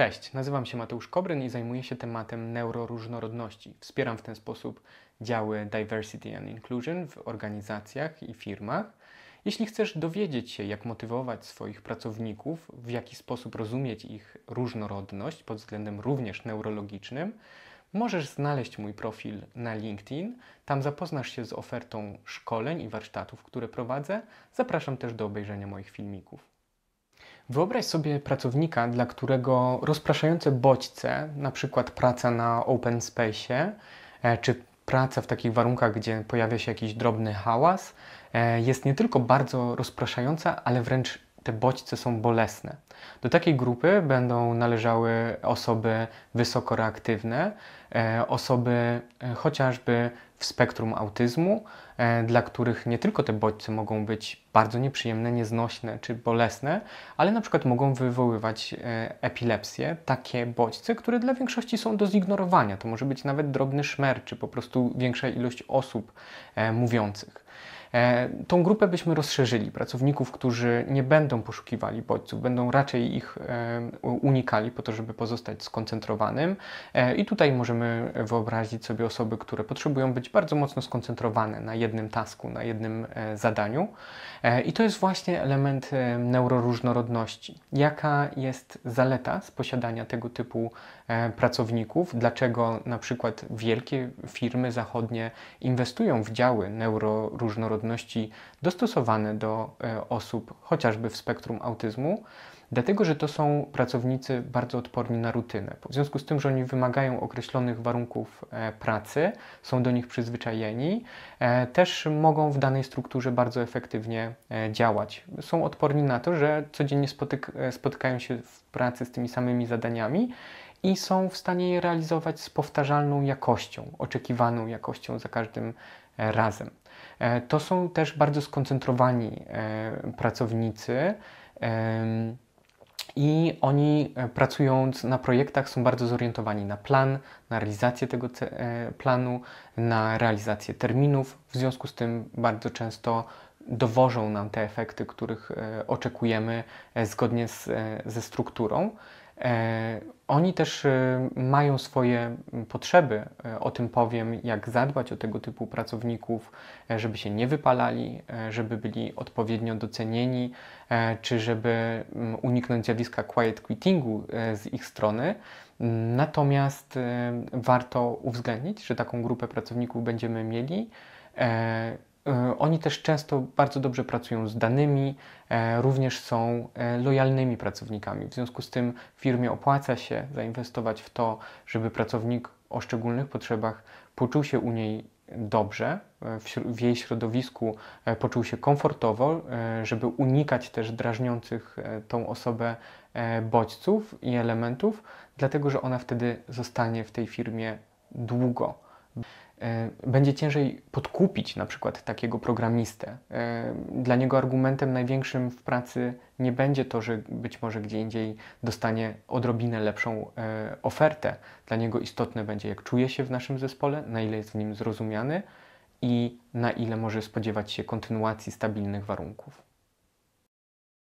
Cześć, nazywam się Mateusz Kobryn i zajmuję się tematem neuroróżnorodności. Wspieram w ten sposób działy Diversity and Inclusion w organizacjach i firmach. Jeśli chcesz dowiedzieć się, jak motywować swoich pracowników, w jaki sposób rozumieć ich różnorodność pod względem również neurologicznym, możesz znaleźć mój profil na LinkedIn. Tam zapoznasz się z ofertą szkoleń i warsztatów, które prowadzę. Zapraszam też do obejrzenia moich filmików. Wyobraź sobie pracownika, dla którego rozpraszające bodźce, na przykład praca na open space, e, czy praca w takich warunkach, gdzie pojawia się jakiś drobny hałas, e, jest nie tylko bardzo rozpraszająca, ale wręcz te bodźce są bolesne. Do takiej grupy będą należały osoby wysoko reaktywne, e, osoby e, chociażby w spektrum autyzmu, e, dla których nie tylko te bodźce mogą być bardzo nieprzyjemne, nieznośne czy bolesne, ale na przykład mogą wywoływać epilepsję, takie bodźce, które dla większości są do zignorowania. To może być nawet drobny szmer, czy po prostu większa ilość osób mówiących. E, tą grupę byśmy rozszerzyli pracowników, którzy nie będą poszukiwali bodźców, będą raczej ich e, unikali po to, żeby pozostać skoncentrowanym. E, I tutaj możemy wyobrazić sobie osoby, które potrzebują być bardzo mocno skoncentrowane na jednym tasku, na jednym zadaniu. I to jest właśnie element neuroróżnorodności. Jaka jest zaleta z posiadania tego typu pracowników? Dlaczego na przykład wielkie firmy zachodnie inwestują w działy neuroróżnorodności? dostosowane do e, osób chociażby w spektrum autyzmu, dlatego że to są pracownicy bardzo odporni na rutynę. W związku z tym, że oni wymagają określonych warunków e, pracy, są do nich przyzwyczajeni, e, też mogą w danej strukturze bardzo efektywnie działać. Są odporni na to, że codziennie spotyk spotykają się w pracy z tymi samymi zadaniami i są w stanie je realizować z powtarzalną jakością, oczekiwaną jakością za każdym e, razem. E, to są też bardzo skoncentrowani e, pracownicy. I oni pracując na projektach są bardzo zorientowani na plan, na realizację tego planu, na realizację terminów. W związku z tym bardzo często dowożą nam te efekty, których oczekujemy zgodnie z, ze strukturą. E, oni też e, mają swoje mm, potrzeby. E, o tym powiem, jak zadbać o tego typu pracowników, żeby się nie wypalali, żeby byli odpowiednio docenieni, czy żeby mm, uniknąć zjawiska quiet quittingu z ich strony. Natomiast warto uwzględnić, że taką grupę pracowników będziemy mieli E, oni też często bardzo dobrze pracują z danymi, e, również są e, lojalnymi pracownikami. W związku z tym firmie opłaca się zainwestować w to, żeby pracownik o szczególnych potrzebach poczuł się u niej dobrze, w, jej środowisku poczuł się komfortowo, żeby unikać też drażniących tą osobę bodźców i elementów, dlatego że ona wtedy zostanie w tej firmie długo. E, będzie ciężej podkupić na przykład takiego programistę. E, dla niego argumentem największym w pracy nie będzie to, że być może gdzie indziej dostanie odrobinę lepszą e, ofertę. Dla niego istotne będzie, jak czuje się w naszym zespole, na ile jest w nim zrozumiany i na ile może spodziewać się kontynuacji stabilnych warunków.